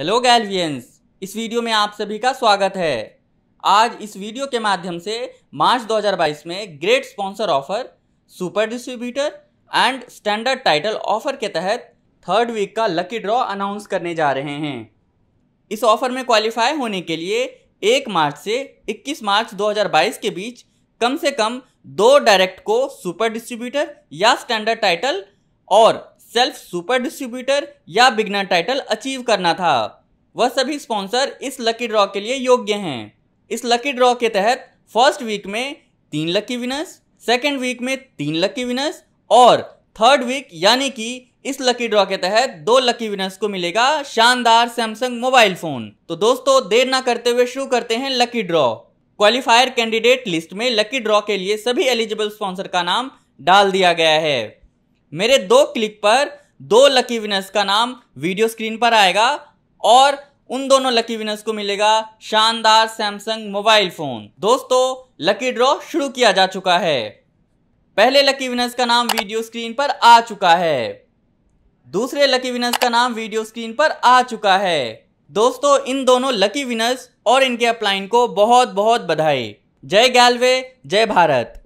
hello गैलवियंस इस video में आप सभी का स्वागत है आज इस वीडियो के माध्यम से मार्च 2022 में great sponsor offer super distributor and standard title offer के तहत थर्ड वीक का लकी ड्रॉ अनाउंस करने जा रहे हैं इस ऑफर में क्वालिफाई होने के लिए एक मार्च से 21 मार्च 2022 के बीच कम से कम दो डायरेक्ट को सुपर डिस्ट्रीब्यूटर या स्टैंडर्ड टाइटल और सेल्फ सुपर डिस्ट्रीब्यूटर या बिगनर टाइटल अचीव करना था वह सभी स्पॉन्सर इस लकी ड्रॉ के लिए योग्य हैं इस लकी ड्रॉ के तहत फर्स्ट वीक में तीन लकी विनर्स सेकेंड वीक में तीन लकी विनर्स और थर्ड वीक यानी कि इस लकी ड्रॉ के तहत दो लकी विनर्स को मिलेगा शानदार सैमसंग मोबाइल फोन तो दोस्तों देर ना करते हुए शुरू करते हैं lucky draw qualifier candidate list में लकी ड्रॉ के लिए सभी एलिजिबल स्पॉन्सर का नाम डाल दिया गया है मेरे दो क्लिक पर दो लकी विनर्स का नाम वीडियो स्क्रीन पर आएगा और उन दोनों लकी विनर्स को मिलेगा शानदार सैमसंग मोबाइल फोन दोस्तों लकी ड्रॉ शुरू किया जा चुका है पहले लकी विनर्स का नाम वीडियो स्क्रीन पर आ चुका है दूसरे लकी विनर्स का नाम वीडियो स्क्रीन पर आ चुका है दोस्तों इन दोनों लकी विनर्स और इनके अपलाइन को बहुत बहुत बधाई जय गैलवे जय भारत